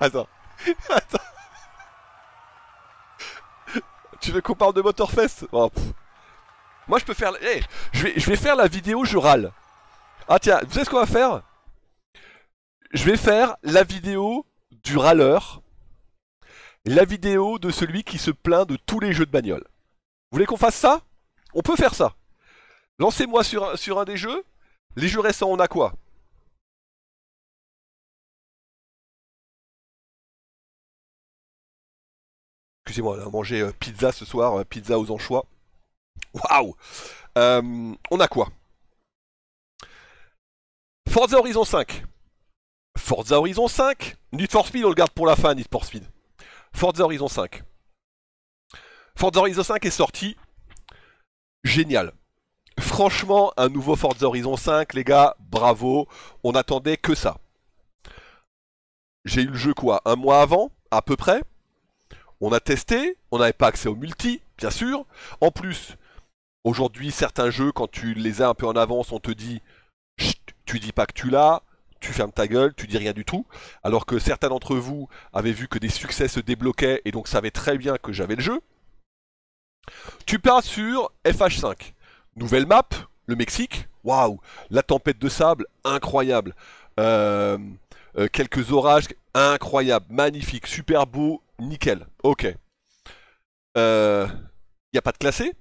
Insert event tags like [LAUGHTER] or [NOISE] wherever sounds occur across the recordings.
Attends. [LAUGHS] Attends. Tu veux qu'on parle de Motorfest oh, Moi je peux faire... Eh, je, vais, je vais faire la vidéo je râle. Ah tiens, vous savez ce qu'on va faire Je vais faire la vidéo du râleur. La vidéo de celui qui se plaint de tous les jeux de bagnole. Vous voulez qu'on fasse ça On peut faire ça. Lancez-moi sur, sur un des jeux. Les jeux récents, on a quoi excusez-moi, on a mangé euh, pizza ce soir, euh, pizza aux anchois. Waouh euh, On a quoi Forza Horizon 5. Forza Horizon 5. Need for Speed, on le garde pour la fin, Need for Speed. Forza Horizon 5. Forza Horizon 5 est sorti. Génial. Franchement, un nouveau Forza Horizon 5, les gars, bravo. On attendait que ça. J'ai eu le jeu quoi Un mois avant, à peu près on a testé, on n'avait pas accès au multi, bien sûr. En plus, aujourd'hui, certains jeux, quand tu les as un peu en avance, on te dit, tu dis pas que tu l'as, tu fermes ta gueule, tu dis rien du tout. Alors que certains d'entre vous avaient vu que des succès se débloquaient et donc savaient très bien que j'avais le jeu. Tu pars sur FH5. Nouvelle map, le Mexique. Waouh La tempête de sable, incroyable. Euh, euh, quelques orages, incroyables, magnifiques, super beaux, nickel. Ok. Il euh, n'y a pas de classé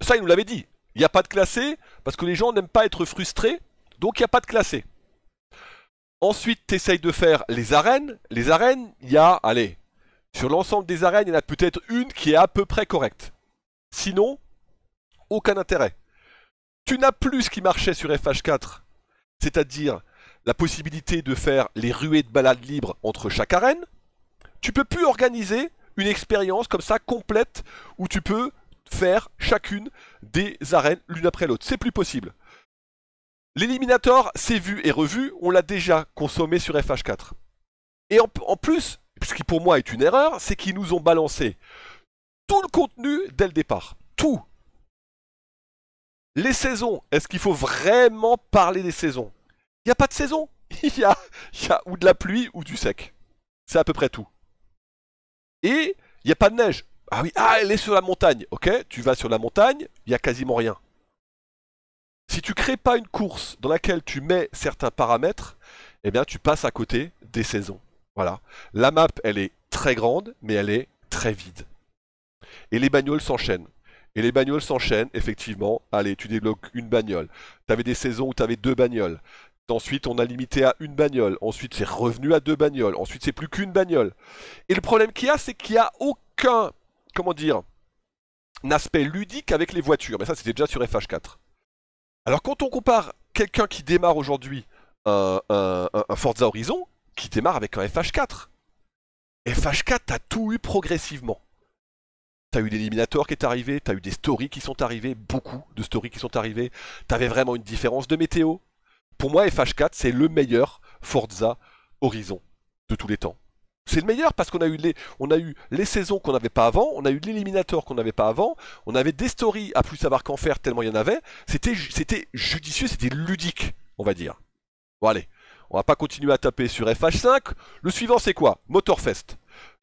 Ça, il nous l'avait dit. Il n'y a pas de classé parce que les gens n'aiment pas être frustrés, donc il n'y a pas de classé. Ensuite, tu essayes de faire les arènes. Les arènes, il y a, allez, sur l'ensemble des arènes, il y en a peut-être une qui est à peu près correcte. Sinon, aucun intérêt. Tu n'as plus ce qui marchait sur FH4, c'est-à-dire la possibilité de faire les ruées de balade libre entre chaque arène, tu peux plus organiser une expérience comme ça complète où tu peux faire chacune des arènes l'une après l'autre. C'est plus possible. L'Eliminator, c'est vu et revu, on l'a déjà consommé sur FH4. Et en plus, ce qui pour moi est une erreur, c'est qu'ils nous ont balancé tout le contenu dès le départ. Tout. Les saisons, est-ce qu'il faut vraiment parler des saisons il n'y a pas de saison. Il [LAUGHS] y, a, ou de la pluie ou du sec. C'est à peu près tout. Et il n'y a pas de neige. Ah oui, ah, elle est sur la montagne. Ok, tu vas sur la montagne, il n'y a quasiment rien. Si tu crées pas une course dans laquelle tu mets certains paramètres, eh bien tu passes à côté des saisons. Voilà. La map, elle est très grande, mais elle est très vide. Et les bagnoles s'enchaînent. Et les bagnoles s'enchaînent, effectivement. Allez, tu débloques une bagnole. Tu avais des saisons où tu avais deux bagnoles. Ensuite, on a limité à une bagnole. Ensuite, c'est revenu à deux bagnoles. Ensuite, c'est plus qu'une bagnole. Et le problème qu'il y a, c'est qu'il n'y a aucun, comment dire, un aspect ludique avec les voitures. Mais ça, c'était déjà sur FH4. Alors, quand on compare quelqu'un qui démarre aujourd'hui un, Forza Horizon, qui démarre avec un FH4, FH4 t'as tout eu progressivement. T'as eu l'éliminator qui est arrivé, t'as eu des stories qui sont arrivées, beaucoup de stories qui sont arrivées. T'avais vraiment une différence de météo pour moi, FH4, c'est le meilleur Forza Horizon de tous les temps. C'est le meilleur parce qu'on a eu les, on a eu les saisons qu'on n'avait pas avant, on a eu l'éliminateur qu'on n'avait pas avant, on avait des stories à plus savoir qu'en faire tellement il y en avait. C'était, c'était judicieux, c'était ludique, on va dire. Bon allez, on va pas continuer à taper sur FH5. Le suivant c'est quoi Motorfest.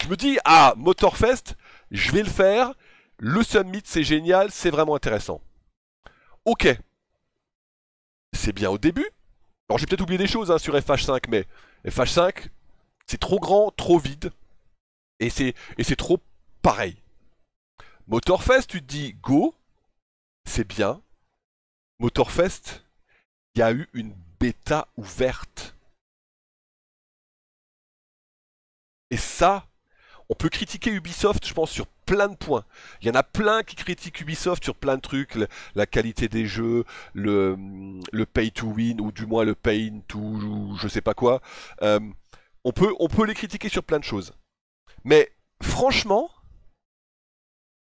Je me dis ah Motorfest, je vais le faire. Le summit c'est génial, c'est vraiment intéressant. Ok, c'est bien au début, alors j'ai peut-être oublié des choses hein, sur FH5, mais FH5, c'est trop grand, trop vide, et c'est, et c'est trop pareil. Motorfest, tu te dis go, c'est bien. Motorfest, il y a eu une bêta ouverte. Et ça, on peut critiquer Ubisoft, je pense, sur plein de points. Il y en a plein qui critiquent Ubisoft sur plein de trucs, la qualité des jeux, le, pay to win, ou du moins le pay to je sais pas quoi. Euh, on, peut, on peut les critiquer sur plein de choses. Mais franchement,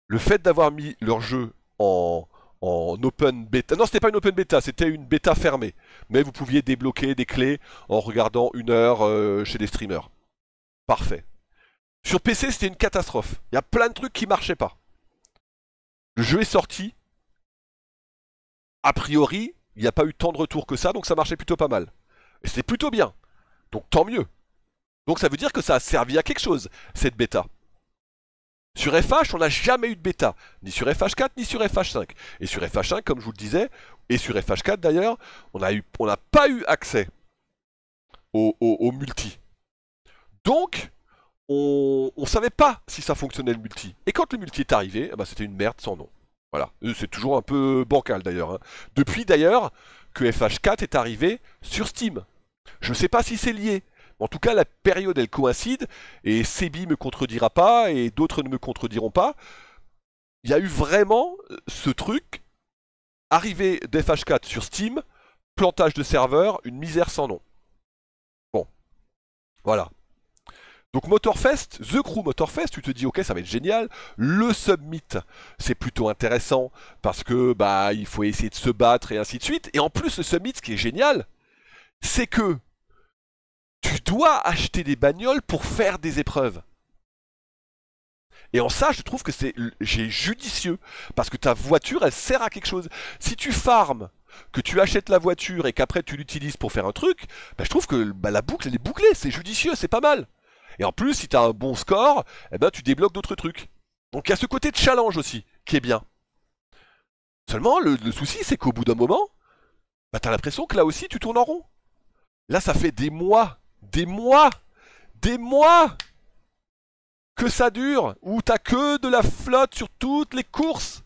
le fait d'avoir mis leur jeu en, open beta, Non, c'était pas une open beta, c'était une bêta fermée. Mais vous pouviez débloquer des clés en regardant une heure euh, chez des streamers. Parfait. Sur PC, c'était une catastrophe. Il y a plein de trucs qui marchaient pas. Le jeu est sorti. A priori, il n'y a pas eu tant de retours que ça, donc ça marchait plutôt pas mal. Et c'était plutôt bien. Donc tant mieux. Donc ça veut dire que ça a servi à quelque chose, cette bêta. Sur FH, on n'a jamais eu de bêta, ni sur FH4, ni sur FH5. Et sur FH5, comme je vous le disais, et sur FH4 d'ailleurs, on n'a pas eu accès au, au multi. Donc, on, ne savait pas si ça fonctionnait le multi. Et quand le multi est arrivé, eh ben, c'était une merde sans nom. Voilà, euh, c'est toujours un peu bancal d'ailleurs. Hein. Depuis d'ailleurs que FH4 est arrivé sur Steam. Je sais pas si c'est lié. En tout cas, la période, elle coïncide, et Sebi me contredira pas, et d'autres ne me contrediront pas. Il y a eu vraiment euh, ce truc, Arrivé d'FH4 sur Steam, plantage de serveur, une misère sans nom. Bon, voilà. Donc Motorfest, The Crew Motorfest, tu te dis ok ça va être génial. Le Submit, c'est plutôt intéressant parce que bah il faut essayer de se battre et ainsi de suite. Et en plus le Submit, ce qui est génial, c'est que tu dois acheter des bagnoles pour faire des épreuves. Et en ça, je trouve que c'est judicieux parce que ta voiture, elle sert à quelque chose. Si tu farmes que tu achètes la voiture et qu'après tu l'utilises pour faire un truc, bah, je trouve que bah, la boucle elle est bouclée, c'est judicieux, c'est pas mal. Et en plus, si as un bon score, eh ben, tu débloques d'autres trucs. Donc il y a ce côté de challenge aussi, qui est bien. Seulement, le, souci, c'est qu'au bout d'un moment, bah, t'as l'impression que là aussi, tu tournes en rond. Là, ça fait des mois, des mois, des mois que ça dure, où t'as que de la flotte sur toutes les courses.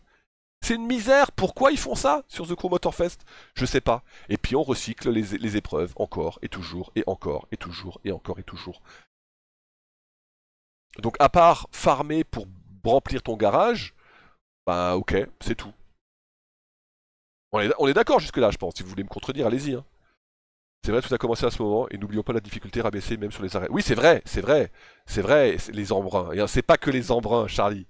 C'est une misère. Pourquoi ils font ça sur The Crew Fest Je sais pas. Et puis on recycle les, épreuves encore et toujours et encore et toujours et encore et toujours. Donc à part farmer pour remplir ton garage, bah ok, c'est tout. On est, on est d'accord jusque-là, je pense. Si vous voulez me contredire, allez-y. Hein. C'est vrai, tout a commencé à ce moment, et n'oublions pas la difficulté rabaissée même sur les arrêts. Oui, c'est vrai, c'est vrai, c'est vrai, les embruns. Et hein, c'est pas que les embruns, Charlie.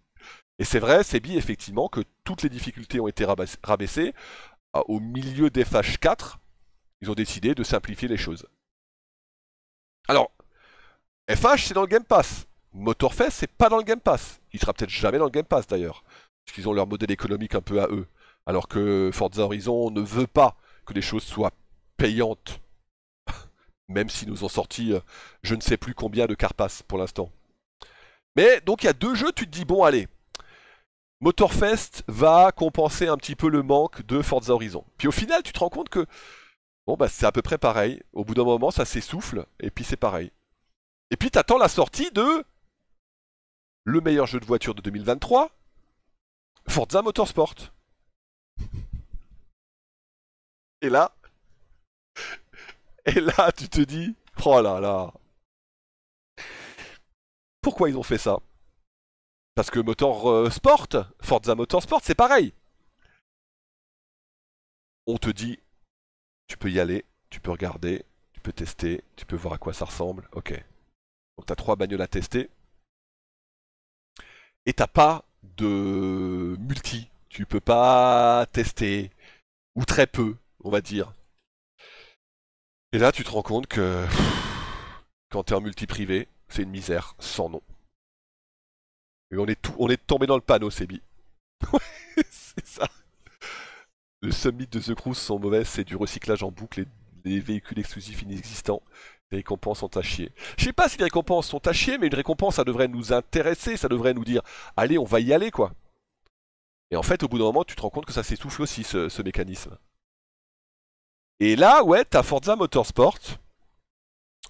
Et c'est vrai, c'est bien effectivement que toutes les difficultés ont été rabaissées. Au milieu des 4, ils ont décidé de simplifier les choses. Alors, FH, c'est dans le Game Pass. Motorfest, c'est pas dans le Game Pass. Il sera peut-être jamais dans le Game Pass d'ailleurs, parce qu'ils ont leur modèle économique un peu à eux. Alors que Forza Horizon ne veut pas que les choses soient payantes, [LAUGHS] même s'ils nous ont sorti euh, je ne sais plus combien de Carpass pour l'instant. Mais donc il y a deux jeux, tu te dis bon allez, Motorfest va compenser un petit peu le manque de Forza Horizon. Puis au final, tu te rends compte que bon bah c'est à peu près pareil. Au bout d'un moment, ça s'essouffle et puis c'est pareil. Et puis t'attends la sortie de le meilleur jeu de voiture de 2023, Forza Motorsport. Et là, et là, tu te dis, oh là là, pourquoi ils ont fait ça Parce que Motorsport, Forza Motorsport, c'est pareil. On te dit, tu peux y aller, tu peux regarder, tu peux tester, tu peux voir à quoi ça ressemble, ok. Donc t'as trois bagnoles à tester, et t'as pas de multi. Tu peux pas tester, ou très peu, on va dire. Et là, tu te rends compte que quand t'es en multi privé, c'est une misère sans nom. Et on est, on est tombé dans le panneau, [LAUGHS] Ouais, c'est ça. Le summit de The Cruise sont mauvais, c'est du recyclage en boucle et des véhicules exclusifs inexistants. Les récompenses sont à chier. Je sais pas si les récompenses sont à chier, mais une récompense, ça devrait nous intéresser, ça devrait nous dire, allez, on va y aller, quoi. Et en fait, au bout d'un moment, tu te rends compte que ça s'essouffle aussi, ce, mécanisme. Et là, ouais, t'as Forza Motorsport,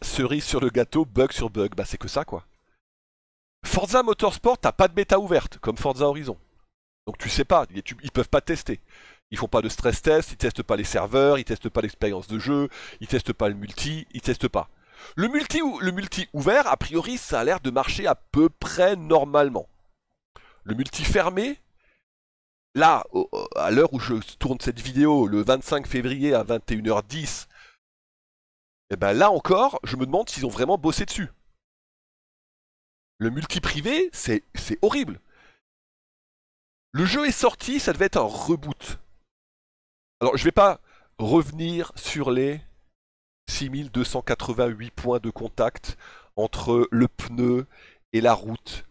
cerise sur le gâteau, bug sur bug, bah c'est que ça, quoi. Forza Motorsport, t'as pas de méta ouverte, comme Forza Horizon. Donc tu sais pas, ils, ils peuvent pas tester. Ils font pas de stress test, ils testent pas les serveurs, ils testent pas l'expérience de jeu, ils testent pas le multi, ils testent pas. Le multi, ouvert, a priori, ça a l'air de marcher à peu près normalement. Le multi fermé, là, à l'heure où je tourne cette vidéo, le 25 février à 21h10, et eh ben là encore, je me demande s'ils ont vraiment bossé dessus. Le multi privé, c'est horrible. Le jeu est sorti, ça devait être un reboot. Alors, je vais pas revenir sur les 6288 points de contact entre le pneu et la route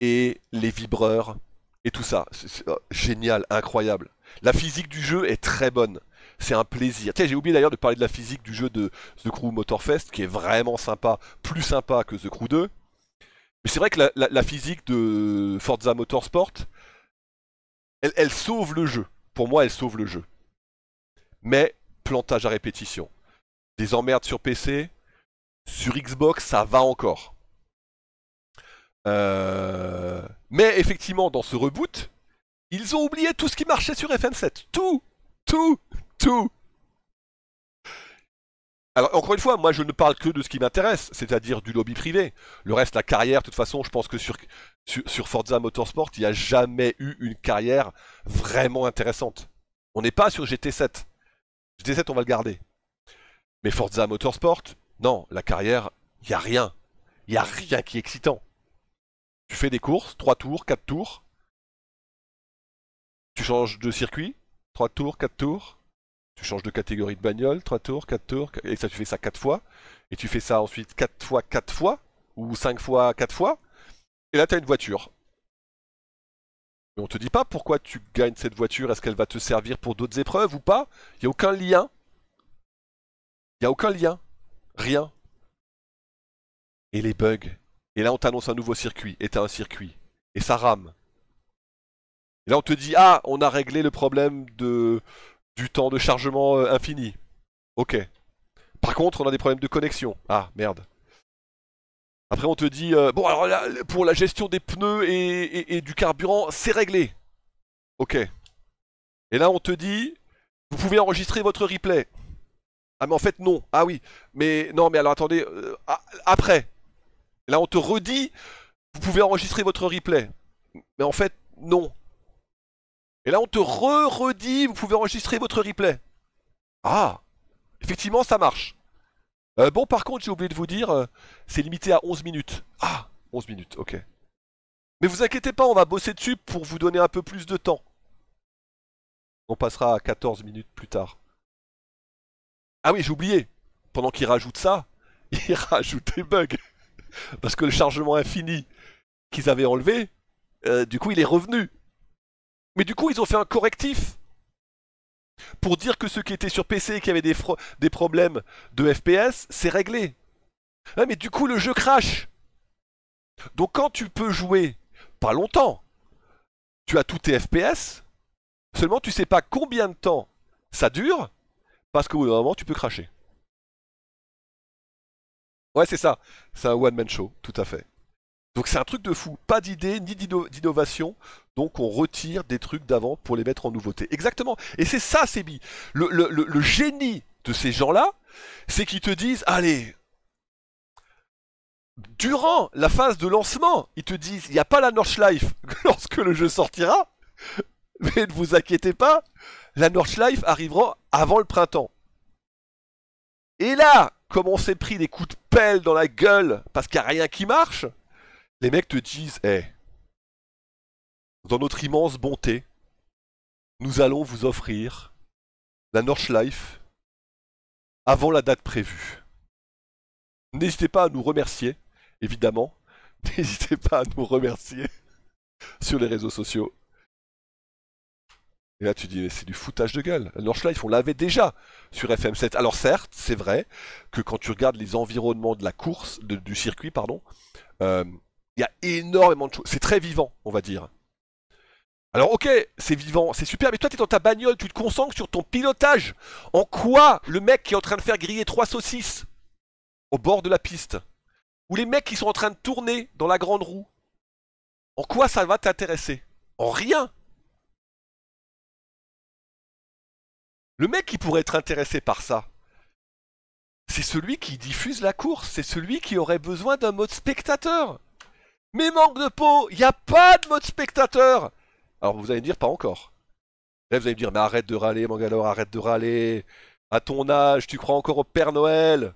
et les vibreurs et tout ça. C'est oh, génial, incroyable. La physique du jeu est très bonne. C'est un plaisir. Tiens, j'ai oublié d'ailleurs de parler de la physique du jeu de The Crew Motorfest, qui est vraiment sympa, plus sympa que The Crew 2. Mais c'est vrai que la, physique de Forza Motorsport, elle sauve le jeu pour moi, elle sauve le jeu. Mais plantage à répétition. Des emmerdes sur PC, sur Xbox, ça va encore. Euh, mais effectivement, dans ce reboot, ils ont oublié tout ce qui marchait sur FM7. Tout Tout Tout alors encore une fois, moi je ne parle que de ce qui m'intéresse, c'est-à-dire du lobby privé. Le reste, la carrière, de toute façon, je pense que sur, sur, sur Forza Motorsport, il n'y a jamais eu une carrière vraiment intéressante. On n'est pas sur GT7. GT7, on va le garder. Mais Forza Motorsport, non, la carrière, il n'y a rien. Il n'y a rien qui est excitant. Tu fais des courses, 3 tours, 4 tours. Tu changes de circuit, 3 tours, 4 tours. Tu changes de catégorie de bagnole, 3 tours, 4 tours, et ça tu fais ça 4 fois, et tu fais ça ensuite 4 fois 4 fois, ou 5 fois 4 fois, et là tu as une voiture. Mais on te dit pas pourquoi tu gagnes cette voiture, est-ce qu'elle va te servir pour d'autres épreuves ou pas Il n'y a aucun lien. Il n'y a aucun lien. Rien. Et les bugs. Et là on t'annonce un nouveau circuit, et t'as un circuit. Et ça rame. Et là on te dit, ah, on a réglé le problème de du temps de chargement euh, infini. Ok. Par contre, on a des problèmes de connexion. Ah, merde. Après, on te dit, euh, bon, alors là, pour la gestion des pneus et, du carburant, c'est réglé. Ok. Et là, on te dit, vous pouvez enregistrer votre replay. Ah, mais en fait, non. Ah oui. Mais non, mais alors attendez. Euh, après. Là, on te redit, vous pouvez enregistrer votre replay. Mais en fait, non. Et là, on te re-redit, vous pouvez enregistrer votre replay. Ah Effectivement, ça marche. Euh, bon, par contre, j'ai oublié de vous dire, euh, c'est limité à 11 minutes. Ah 11 minutes, ok. Mais vous inquiétez pas, on va bosser dessus pour vous donner un peu plus de temps. On passera à 14 minutes plus tard. Ah oui, j'ai oublié. Pendant qu'il rajoute ça, [LAUGHS] il rajoute des bugs. Parce que le chargement infini qu'ils avaient enlevé, euh, du coup, il est revenu. Mais du coup, ils ont fait un correctif pour dire que ceux qui étaient sur PC et qui avaient des, problèmes de FPS, c'est réglé. mais du coup, le jeu crash. Donc quand tu peux jouer pas longtemps, tu as tous tes FPS, seulement tu sais pas combien de temps ça dure, parce qu'au bout d'un moment, tu peux cracher. Ouais, c'est ça. C'est un one-man show, tout à fait. Donc c'est un truc de fou, pas d'idée ni d'innovation, donc on retire des trucs d'avant pour les mettre en nouveauté. Exactement, et c'est ça Sebi, le, le, génie de ces gens-là, c'est qu'ils te disent, allez, durant la phase de lancement, ils te disent, il n'y a pas la Life [LAUGHS] lorsque le jeu sortira, mais ne vous inquiétez pas, la Life arrivera avant le printemps. Et là, comme on s'est pris des coups de pelle dans la gueule parce qu'il n'y a rien qui marche, les mecs te disent, hé, dans notre immense bonté, nous allons vous offrir la Life avant la date prévue. N'hésitez pas à nous remercier, évidemment. [LAUGHS] N'hésitez pas à nous remercier [LAUGHS] sur les réseaux sociaux. Et là, tu dis, c'est du foutage de gueule. La Life, on l'avait déjà sur FM7. Alors, certes, c'est vrai que quand tu regardes les environnements de la course, du circuit, pardon, euh, il y a énormément de choses. C'est très vivant, on va dire. Alors ok, c'est vivant, c'est super, mais toi es dans ta bagnole, tu te concentres sur ton pilotage. En quoi le mec qui est en train de faire griller trois saucisses au bord de la piste, ou les mecs qui sont en train de tourner dans la grande roue, en quoi ça va t'intéresser En rien Le mec qui pourrait être intéressé par ça, c'est celui qui diffuse la course, c'est celui qui aurait besoin d'un mode spectateur. Mais manque de peau, il n'y a pas de mode spectateur Alors vous allez me dire, pas encore. vous allez me dire, mais arrête de râler Mangalore, arrête de râler. À ton âge, tu crois encore au Père Noël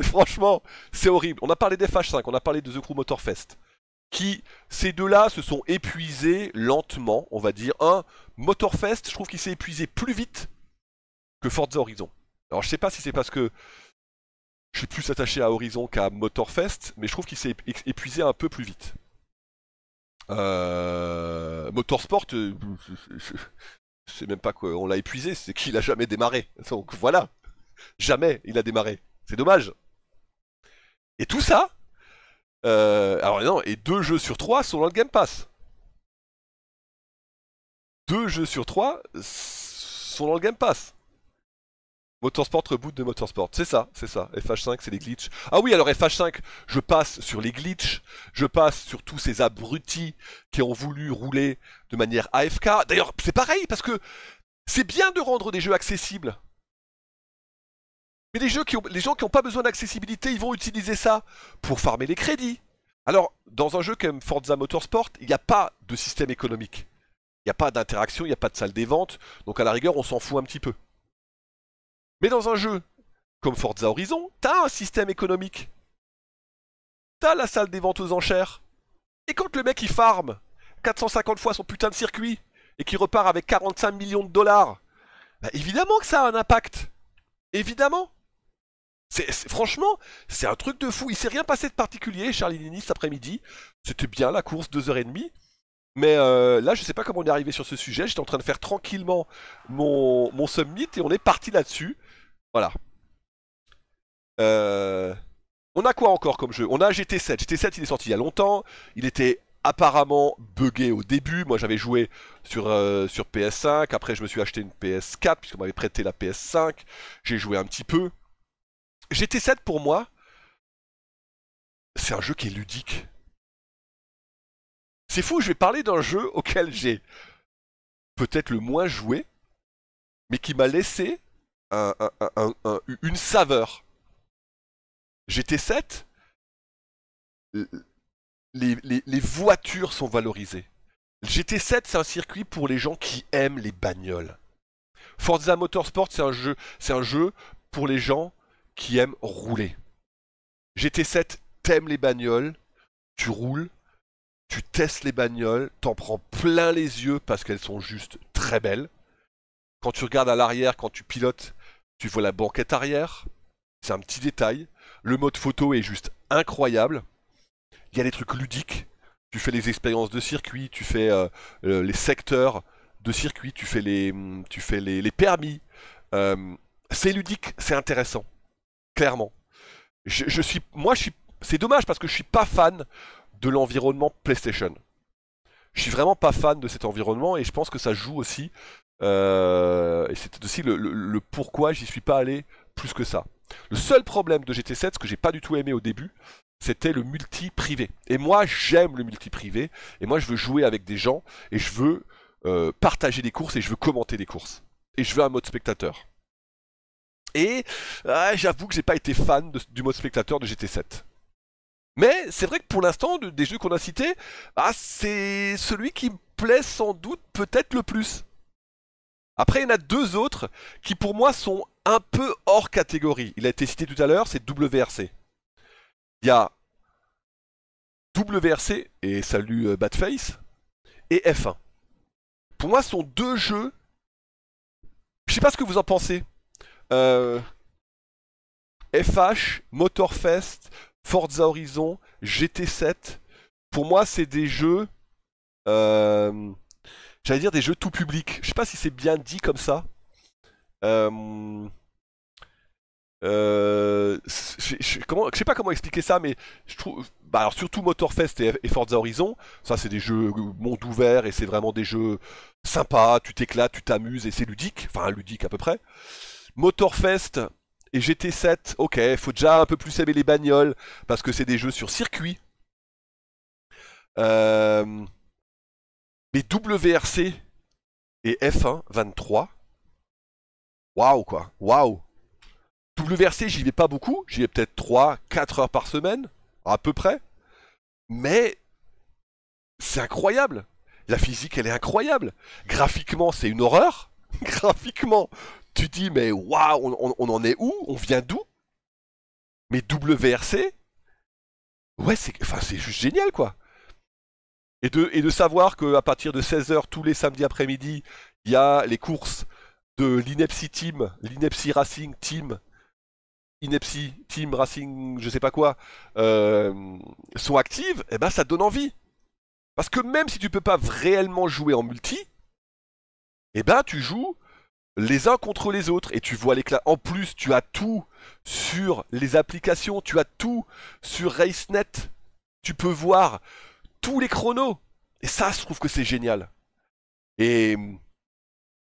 Franchement, c'est horrible. On a parlé d'FH5, on a parlé de The Crew Motorfest. Qui, ces deux-là se sont épuisés lentement, on va dire. Un, Motorfest, je trouve qu'il s'est épuisé plus vite que Forza Horizon. Alors je sais pas si c'est parce que je suis plus attaché à Horizon qu'à Motorfest, mais je trouve qu'il s'est épuisé un peu plus vite. Euh, Motorsport, euh, je je sais même pas quoi, on l'a épuisé, c'est qu'il a jamais démarré. Donc voilà, jamais il a démarré. C'est dommage. Et tout ça, euh, alors non, et deux jeux sur trois sont dans le Game Pass. Deux jeux sur trois sont dans le Game Pass. Motorsport reboot de Motorsport, c'est ça, c'est ça. FH5, c'est les glitches. Ah oui, alors FH5, je passe sur les glitches, je passe sur tous ces abrutis qui ont voulu rouler de manière AFK. D'ailleurs, c'est pareil, parce que c'est bien de rendre des jeux accessibles. Mais les, jeux qui les gens qui n'ont pas besoin d'accessibilité, ils vont utiliser ça pour farmer les crédits. Alors, dans un jeu comme Forza Motorsport, il n'y a pas de système économique. Il n'y a pas d'interaction, il n'y a pas de salle des ventes. Donc, à la rigueur, on s'en fout un petit peu. Mais dans un jeu comme Forza Horizon, t'as un système économique. T'as la salle des ventes aux enchères. Et quand le mec il farme 450 fois son putain de circuit et qu'il repart avec 45 millions de dollars, bah évidemment que ça a un impact. Évidemment. franchement, c'est un truc de fou. Il s'est rien passé de particulier, Charlie Nini, cet après-midi. C'était bien la course, 2h30. Mais euh, là, je sais pas comment on est arrivé sur ce sujet. J'étais en train de faire tranquillement mon, mon summit et on est parti là-dessus. Voilà. Euh, on a quoi encore comme jeu On a GT7. GT7 il est sorti il y a longtemps. Il était apparemment bugué au début. Moi j'avais joué sur, euh, sur PS5. Après je me suis acheté une PS4 puisqu'on m'avait prêté la PS5. J'ai joué un petit peu. GT7 pour moi, c'est un jeu qui est ludique. C'est fou, je vais parler d'un jeu auquel j'ai peut-être le moins joué, mais qui m'a laissé une saveur. GT7, les, voitures sont valorisées. GT7, c'est un circuit pour les gens qui aiment les bagnoles. Forza Motorsport, c'est un jeu, c'est un jeu pour les gens qui aiment rouler. GT7, t'aimes les bagnoles, tu roules, tu testes les bagnoles, t'en prends plein les yeux parce qu'elles sont juste très belles. Quand tu regardes à l'arrière, quand tu pilotes, tu vois la banquette arrière, c'est un petit détail. Le mode photo est juste incroyable. Il y a des trucs ludiques. Tu fais les expériences de circuit, tu fais euh, euh, les secteurs de circuit, tu fais les, mm, tu fais les, permis. Euh, c'est ludique, c'est intéressant, clairement. suis, moi, je suis, c'est dommage parce que je suis pas fan de l'environnement PlayStation. Je suis vraiment pas fan de cet environnement et je pense que ça joue aussi euh, et c'était aussi le, pourquoi j'y suis pas allé plus que ça. Le seul problème de GT7, ce que j'ai pas du tout aimé au début, c'était le multi privé. Et moi, j'aime le multi privé. Et moi, je veux jouer avec des gens. Et je veux euh, partager des courses. Et je veux commenter des courses. Et je veux un mode spectateur. Et ah, j'avoue que j'ai pas été fan du mode spectateur de GT7. Mais c'est vrai que pour l'instant, des jeux qu'on a cités, ah, c'est celui qui me plaît sans doute peut-être le plus. Après, il y en a deux autres qui pour moi sont un peu hors catégorie. Il a été cité tout à l'heure, c'est WRC. Il y a WRC et salut euh, Badface et F1. Pour moi, ce sont deux jeux. Je sais pas ce que vous en pensez. FH, euh, Motorfest, Forza Horizon, GT7. Pour moi, c'est des jeux. Euh, j'allais dire des jeux tout public. Je sais pas si c'est bien dit comme ça. Euh, euh, je, sais pas comment expliquer ça, mais je trouve. Bah alors surtout Motorfest et, et Forza Horizon, ça c'est des jeux euh, monde ouvert et c'est vraiment des jeux sympas. Tu t'éclates, tu t'amuses et c'est ludique, enfin ludique à peu près. Motorfest et GT7, ok, il faut déjà un peu plus aimer les bagnoles parce que c'est des jeux sur circuit. Euh, mais WRC et F1 23. Waouh quoi, waouh. WRC, j'y vais pas beaucoup, j'y vais peut-être 3, 4 heures par semaine, à peu près. Mais c'est incroyable. La physique, elle est incroyable. Graphiquement, c'est une horreur. [LAUGHS] Graphiquement, tu dis, mais waouh, on, en est où On vient d'où Mais WRC, ouais, c'est enfin, juste génial, quoi. Et de, et de savoir qu'à partir de 16h tous les samedis après-midi, il y a les courses de l'Inepsi Team, l'Inepsi Racing Team, Inepsi Team Racing, je sais pas quoi, euh, sont actives, et eh ben ça donne envie. Parce que même si tu peux pas réellement jouer en multi, et eh ben tu joues les uns contre les autres et tu vois l'éclat. En plus, tu as tout sur les applications, tu as tout sur RaceNet. Tu peux voir tous les chronos. Et ça, je trouve que c'est génial. Et,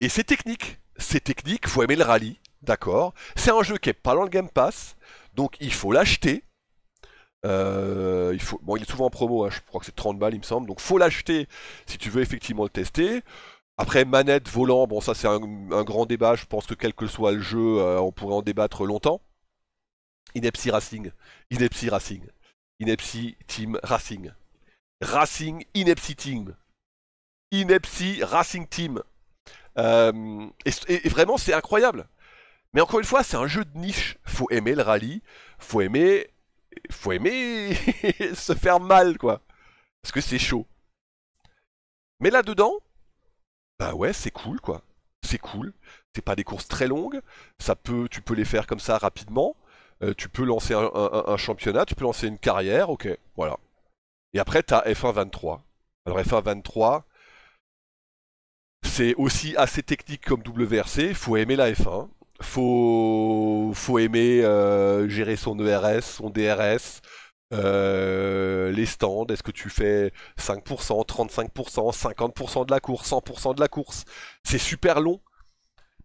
et c'est technique. C'est technique, faut aimer le rallye, d'accord. C'est un jeu qui est pas dans le Game Pass, donc il faut l'acheter. Euh, il faut, bon, il est souvent en promo, hein, je crois que c'est 30 balles, il me semble. Donc faut l'acheter si tu veux effectivement le tester. Après, manette, volant, bon, ça c'est un, grand débat. Je pense que quel que soit le jeu, euh, on pourrait en débattre longtemps. Inepsi Racing. Inepsi Racing. Inepsi Team Racing. Racing Inepsi Team. Inepsi Racing Team. Euh, et, vraiment, c'est incroyable. Mais encore une fois, c'est un jeu de niche. Faut aimer le rallye, faut aimer, faut aimer [LAUGHS] se faire mal, quoi. Parce que c'est chaud. Mais là dedans, bah ouais, c'est cool, quoi. C'est cool. C'est pas des courses très longues. Ça peut, tu peux les faire comme ça rapidement. Euh, tu peux lancer un championnat, tu peux lancer une carrière. Ok, voilà. Et après, tu as F1 23. Alors F1 23, c'est aussi assez technique comme WRC, faut aimer la F1, faut, faut aimer euh, gérer son ERS, son DRS, euh, les stands, est-ce que tu fais 5%, 35%, 50% de la course, 100% de la course C'est super long,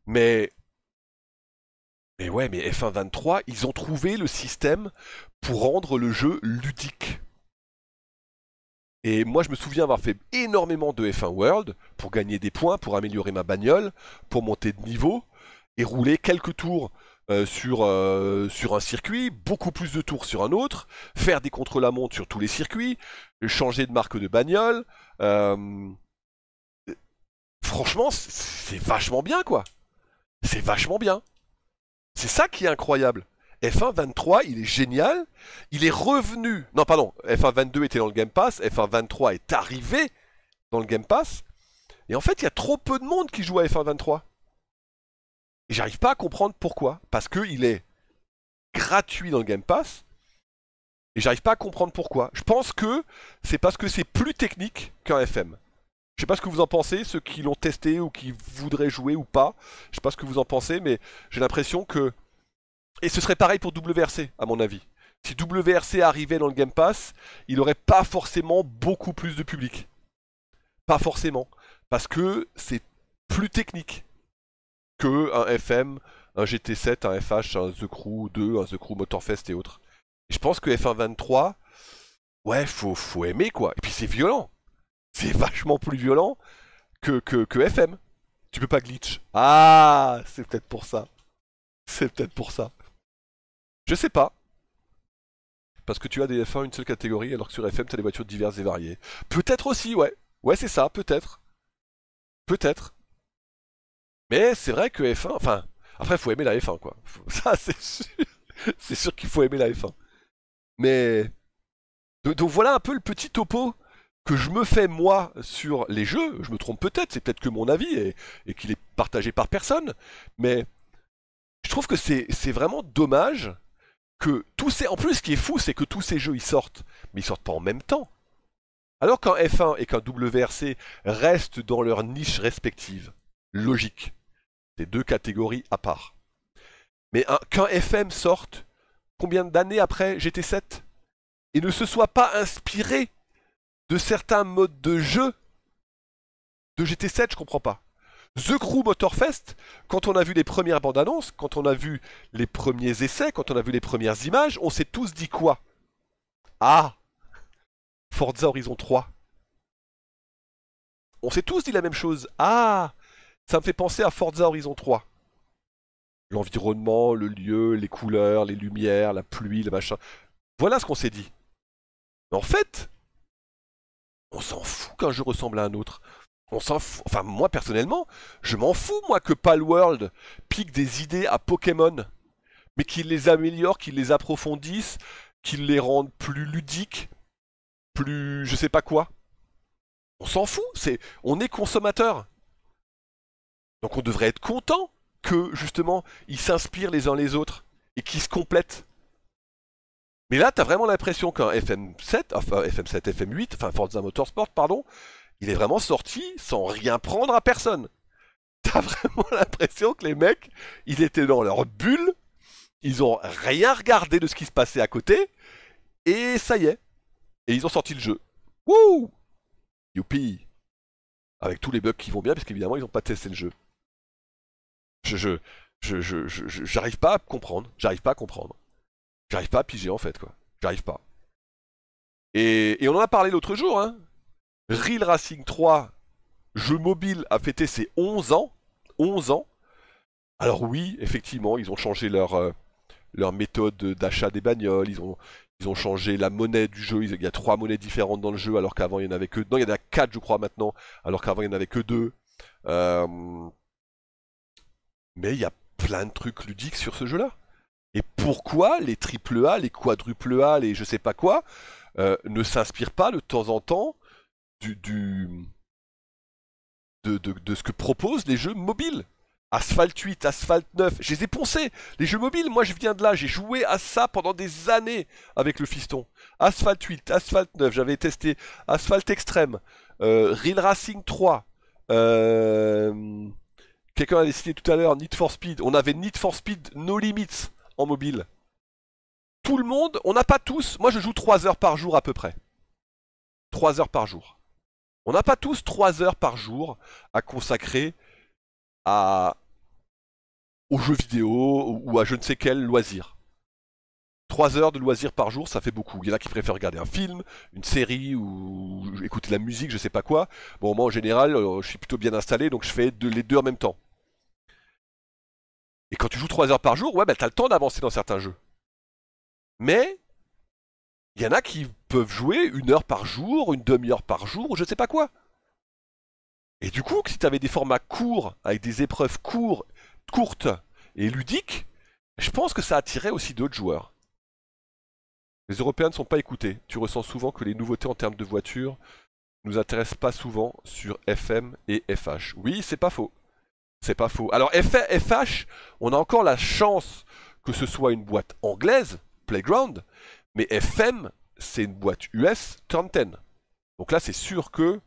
mais... Mais ouais, mais F1 23, ils ont trouvé le système pour rendre le jeu ludique. Et moi, je me souviens avoir fait énormément de F1 World pour gagner des points, pour améliorer ma bagnole, pour monter de niveau et rouler quelques tours euh, sur, euh, sur un circuit, beaucoup plus de tours sur un autre, faire des contre-la-montre sur tous les circuits, changer de marque de bagnole. Euh, franchement, c'est vachement bien, quoi. C'est vachement bien. C'est ça qui est incroyable. F1 23, il est génial. Il est revenu. Non, pardon. F1 22 était dans le Game Pass. F1 23 est arrivé dans le Game Pass. Et en fait, il y a trop peu de monde qui joue à F1 23. Et j'arrive pas à comprendre pourquoi. Parce qu'il est gratuit dans le Game Pass. Et j'arrive pas à comprendre pourquoi. Je pense que c'est parce que c'est plus technique qu'un FM. Je sais pas ce que vous en pensez, ceux qui l'ont testé ou qui voudraient jouer ou pas. Je sais pas ce que vous en pensez, mais j'ai l'impression que et ce serait pareil pour WRC, à mon avis. Si WRC arrivait dans le Game Pass, il n'aurait pas forcément beaucoup plus de public. Pas forcément. Parce que c'est plus technique que un FM, un GT7, un FH, un The Crew 2, un The Crew Motorfest et autres. Et je pense que F1 23, ouais, faut, faut aimer quoi. Et puis c'est violent. C'est vachement plus violent que, que, que FM. Tu peux pas glitch. Ah, c'est peut-être pour ça. C'est peut-être pour ça. Je sais pas. Parce que tu as des F1 une seule catégorie, alors que sur FM, tu as des voitures diverses et variées. Peut-être aussi, ouais. Ouais, c'est ça, peut-être. Peut-être. Mais c'est vrai que F1, enfin, après, faut aimer la F1, quoi. [LAUGHS] Ça, c'est sûr. c'est sûr qu'il faut aimer la F1. Mais. Donc voilà un peu le petit topo que je me fais moi sur les jeux. Je me trompe peut-être, c'est peut-être que mon avis est et qu'il est partagé par personne. Mais je trouve que c'est vraiment dommage que tous En plus, ce qui est fou, c'est que tous ces jeux, ils sortent, mais ils sortent pas en même temps. Alors qu'un F1 et qu'un WRC restent dans leur niche respective, logique, c'est deux catégories à part. Mais qu'un FM sorte combien d'années après GT7 et ne se soit pas inspiré de certains modes de jeu de GT7, je comprends pas. The Crew Motorfest, quand on a vu les premières bandes annonces, quand on a vu les premiers essais, quand on a vu les premières images, on s'est tous dit quoi Ah Forza Horizon 3. On s'est tous dit la même chose. Ah Ça me fait penser à Forza Horizon 3. L'environnement, le lieu, les couleurs, les lumières, la pluie, le machin. Voilà ce qu'on s'est dit. en fait, on s'en fout qu'un jeu ressemble à un autre. Enfin, moi personnellement, je m'en fous, moi, que Palworld pique des idées à Pokémon, mais qu'il les améliore, qu'il les approfondisse, qu'il les rende plus ludiques, plus je sais pas quoi. On s'en fout, c'est on est consommateur. Donc on devrait être content que justement ils s'inspirent les uns les autres et qu'ils se complètent. Mais là, t'as vraiment l'impression qu'un FM7, enfin FM7, FM8, enfin Forza Motorsport, pardon, il est vraiment sorti sans rien prendre à personne. [LAUGHS] T'as vraiment l'impression que les mecs, ils étaient dans leur bulle, ils ont rien regardé de ce qui se passait à côté, et ça y est. Et ils ont sorti le jeu. Wouh Youpi Avec tous les bugs qui vont bien, parce qu'évidemment, ils n'ont pas testé le jeu. Je, je, je, je, j'arrive pas à comprendre. J'arrive pas à comprendre. J'arrive pas à piger, en fait, quoi. J'arrive pas. et on en a parlé l'autre jour, hein. Real Racing 3, jeu mobile, a fêté ses 11 ans. 11 ans. Alors oui, effectivement, ils ont changé leur, euh, leur méthode d'achat des bagnoles, ils ont, ils ont changé la monnaie du jeu, il y a trois monnaies différentes dans le jeu, alors qu'avant il y en avait que... Non, il y en a quatre, je crois, maintenant, alors qu'avant il n'y en avait que deux. Euh, mais il y a plein de trucs ludiques sur ce jeu-là. Et pourquoi les triple A, les quadruple A, les je sais pas quoi, euh, ne s'inspirent pas de temps en temps du, de, ce que proposent les jeux mobiles. Asphalt 8, Asphalt 9, je les ai poncés. Les jeux mobiles, moi je viens de là, j'ai joué à ça pendant des années avec le fiston. Asphalt 8, Asphalt 9, j'avais testé Asphalt Extreme euh, Real Racing 3, euh, quelqu'un a décidé tout à l'heure Need for Speed, on avait Need for Speed No Limits en mobile. Tout le monde, on n'a pas tous, moi je joue 3 heures par jour à peu près. 3 heures par jour. On n'a pas tous 3 heures par jour à consacrer à aux jeux vidéo ou à je ne sais quel loisir. 3 heures de loisirs par jour, ça fait beaucoup. Il y en a qui préfèrent regarder un film, une série ou écouter de la musique, je sais pas quoi. Bon, moi en général, euh, je suis plutôt bien installé, donc je fais les deux en même temps. Et quand tu joues trois heures par jour, ouais, bah t'as le temps d'avancer dans certains jeux. Mais il y en a qui peuvent jouer une heure par jour, une demi-heure par jour, ou je sais pas quoi. Et du coup, si tu avais des formats courts, avec des épreuves courtes, courtes et ludiques, je pense que ça attirait aussi d'autres joueurs. Les Européens ne sont pas écoutés. Tu ressens souvent que les nouveautés en termes de voitures nous intéressent pas souvent sur FM et FH. Oui, c'est pas faux. C'est pas faux. Alors FH, on a encore la chance que ce soit une boîte anglaise, Playground, mais FM, c'est une boîte US, turn 10. Donc là, c'est sûr que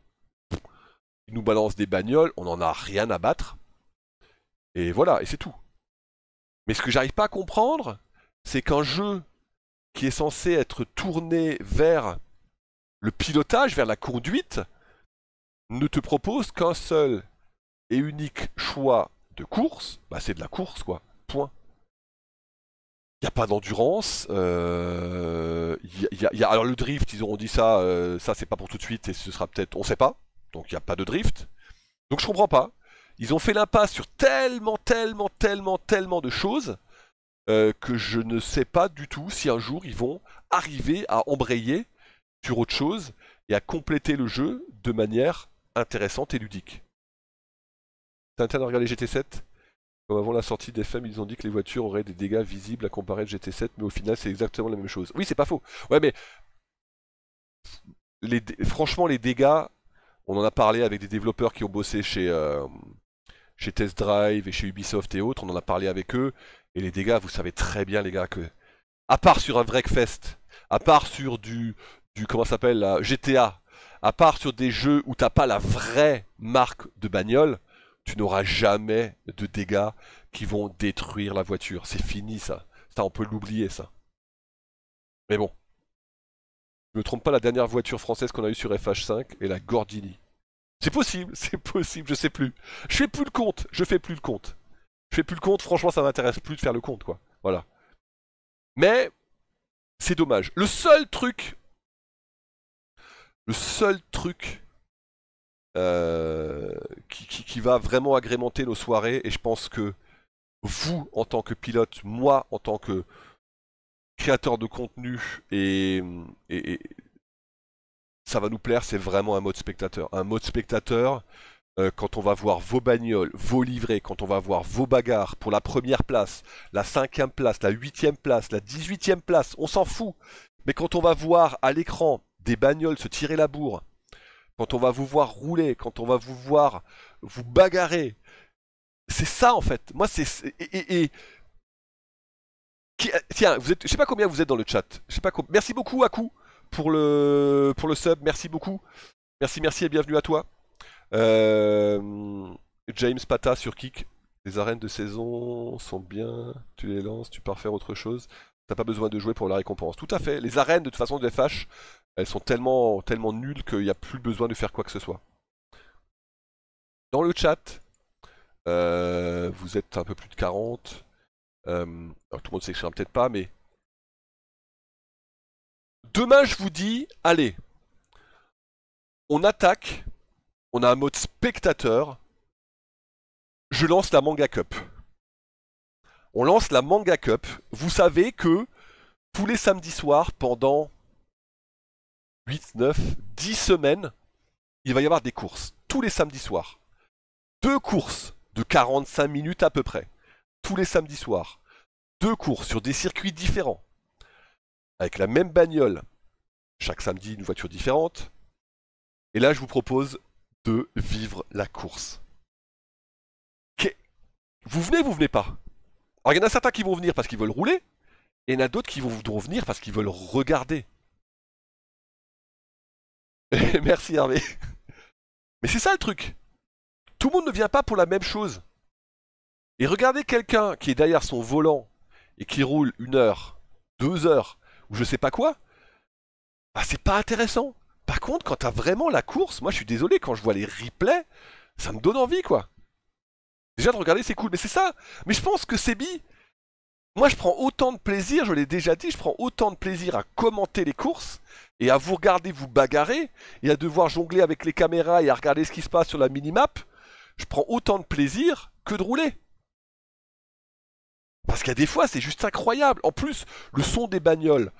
nous balancent des bagnoles, on n'en a rien à battre. Et voilà, et c'est tout. Mais ce que j'arrive pas à comprendre, c'est qu'un jeu qui est censé être tourné vers le pilotage, vers la conduite, ne te propose qu'un seul et unique choix de course, bah c'est de la course quoi, point pas d'endurance. Euh, y a, y a, alors le drift, ils ont dit ça, euh, ça c'est pas pour tout de suite et ce sera peut-être, on sait pas. Donc il n'y a pas de drift. Donc je comprends pas. Ils ont fait l'impasse sur tellement, tellement, tellement, tellement de choses euh, que je ne sais pas du tout si un jour ils vont arriver à embrayer sur autre chose et à compléter le jeu de manière intéressante et ludique. T'as intérêt à regarder GT7 avant la sortie des femmes, ils ont dit que les voitures auraient des dégâts visibles à comparer le GT7, mais au final, c'est exactement la même chose. Oui, c'est pas faux. Ouais, mais les franchement, les dégâts, on en a parlé avec des développeurs qui ont bossé chez, euh, chez Test Drive et chez Ubisoft et autres. On en a parlé avec eux. Et les dégâts, vous savez très bien, les gars, que à part sur un vrai fest, à part sur du, du comment s'appelle GTA, à part sur des jeux où t'as pas la vraie marque de bagnole, tu n'auras jamais de dégâts qui vont détruire la voiture. C'est fini ça. Ça, on peut l'oublier ça. Mais bon. Je me trompe pas, la dernière voiture française qu'on a eue sur FH5 est la Gordini. C'est possible, [LAUGHS] c'est possible, je sais plus. Je fais plus le compte, je fais plus le compte. Je fais plus le compte, franchement ça m'intéresse plus de faire le compte quoi. Voilà. Mais c'est dommage. Le seul truc. Le seul truc. Euh, qui, va vraiment agrémenter nos soirées. Et je pense que vous, en tant que pilote, moi, en tant que créateur de contenu, et, et, ça va nous plaire, c'est vraiment un mode spectateur. Un mode spectateur, euh, quand on va voir vos bagnoles, vos livrets, quand on va voir vos bagarres pour la première place, la cinquième place, la huitième place, la dix-huitième place, on s'en fout. Mais quand on va voir à l'écran des bagnoles se tirer la bourre, quand on va vous voir rouler, quand on va vous voir vous bagarrez. C'est ça en fait. Moi c'est et, euh, tiens, vous êtes, je sais pas combien vous êtes dans le chat. Je sais pas Merci beaucoup Aku pour le pour le sub. Merci beaucoup. Merci merci et bienvenue à toi. Euh, James Pata sur Kick. Les arènes de saison sont bien. Tu les lances, tu pars faire autre chose. T'as pas besoin de jouer pour la récompense. Tout à fait. Les arènes de toute façon de FH, elles sont tellement tellement nulles qu'il n'y a plus besoin de faire quoi que ce soit le chat. Euh, vous êtes un peu plus de 40. Euh, tout le monde sait que s'écrira peut-être pas, mais. Demain, je vous dis, allez, on attaque, on a un mode spectateur, je lance la Manga Cup. On lance la Manga Cup. Vous savez que tous les samedis soirs, pendant 8, 9, 10 semaines, il va y avoir des courses. Tous les samedis soirs deux courses de 45 minutes à peu près, tous les samedis soirs. Deux courses sur des circuits différents, avec la même bagnole, chaque samedi une voiture différente. Et là, je vous propose de vivre la course. Vous venez, vous venez pas Alors il y en a certains qui vont venir parce qu'ils veulent rouler, et il y en a d'autres qui vont venir parce qu'ils veulent regarder. [LAUGHS] Merci Hervé. Mais c'est ça le truc. Tout le monde ne vient pas pour la même chose. Et regardez quelqu'un qui est derrière son volant et qui roule une heure, deux heures, ou je sais pas quoi, Ah, c'est pas intéressant. Par contre, quand as vraiment la course, moi je suis désolé, quand je vois les replays, ça me donne envie quoi. Déjà de regarder c'est cool, mais c'est ça. Mais je pense que Sebi, moi je prends autant de plaisir, je l'ai déjà dit, je prends autant de plaisir à commenter les courses et à vous regarder vous bagarrer et à devoir jongler avec les caméras et à regarder ce qui se passe sur la minimap je prends autant de plaisir que de rouler. Parce qu'il y a des fois, c'est juste incroyable. En plus, le son des bagnoles.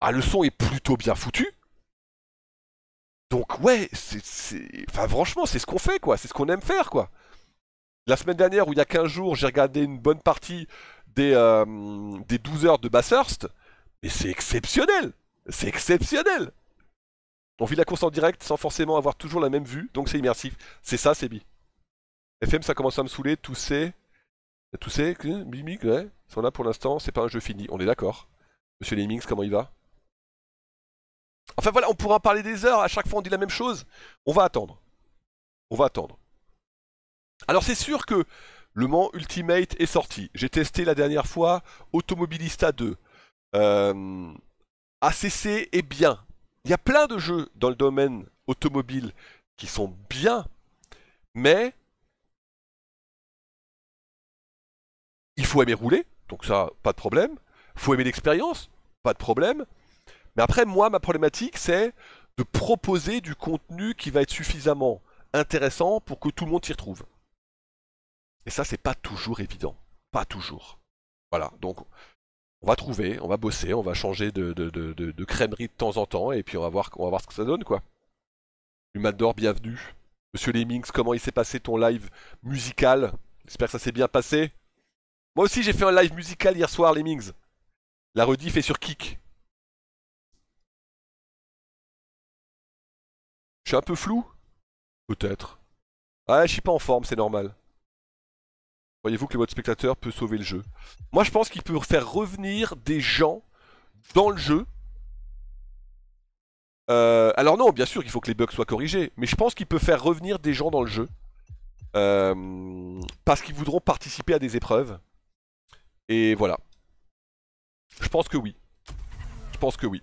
Ah, le son est plutôt bien foutu. Donc, ouais, c'est. Enfin, franchement, c'est ce qu'on fait, quoi. C'est ce qu'on aime faire, quoi. La semaine dernière, ou il y a 15 jours, j'ai regardé une bonne partie des, euh, des 12 heures de Bathurst. Mais c'est exceptionnel. C'est exceptionnel. On vit la course en direct sans forcément avoir toujours la même vue, donc c'est immersif. C'est ça, c'est bi. FM, ça commence à me saouler, tousser. Tousser, mimique, ouais. Sont là pour l'instant, c'est pas un jeu fini, on est d'accord. Monsieur Lemmings, comment il va Enfin voilà, on pourra en parler des heures, à chaque fois on dit la même chose. On va attendre. On va attendre. Alors c'est sûr que le Mans Ultimate est sorti. J'ai testé la dernière fois Automobilista 2. Euh, ACC est bien, il y a plein de jeux dans le domaine automobile qui sont bien, mais il faut aimer rouler, donc ça, pas de problème. Il faut aimer l'expérience, pas de problème. Mais après, moi, ma problématique, c'est de proposer du contenu qui va être suffisamment intéressant pour que tout le monde s'y retrouve. Et ça, c'est pas toujours évident. Pas toujours. Voilà. Donc, on va trouver, on va bosser, on va changer de, de, de, crèmerie de temps en temps et puis on va voir, on va voir ce que ça donne quoi. Humador, bienvenue. Monsieur Lemmings, comment il s'est passé ton live musical J'espère que ça s'est bien passé. Moi aussi j'ai fait un live musical hier soir Lemmings. La rediff est sur Kick. Je suis un peu flou Peut-être. Ouais, je suis pas en forme, c'est normal voyez vous que le mode spectateur peut sauver le jeu Moi je pense qu'il peut faire revenir des gens dans le jeu. Euh, alors non, bien sûr, il faut que les bugs soient corrigés, mais je pense qu'il peut faire revenir des gens dans le jeu. Euh, parce qu'ils voudront participer à des épreuves. Et voilà. Je pense que oui. Je pense que oui.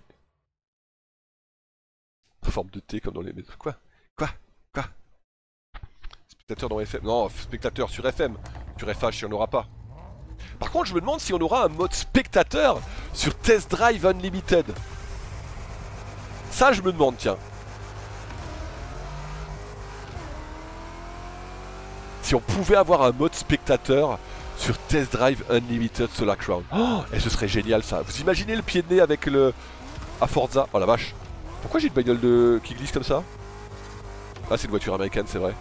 Forme de thé comme dans les... Quoi Quoi Spectateur dans Non, spectateur sur FM. Sur FH, si on aura pas. Par contre, je me demande si on aura un mode spectateur sur Test Drive Unlimited. Ça, je me demande, tiens. Si on pouvait avoir un mode spectateur sur Test Drive Unlimited Solar Crown. Oh, et ce serait génial, ça. Vous imaginez le pied de nez avec le... à Forza Oh la vache. Pourquoi j'ai une bagnole de... qui glisse comme ça Ah, c'est une voiture américaine, c'est vrai.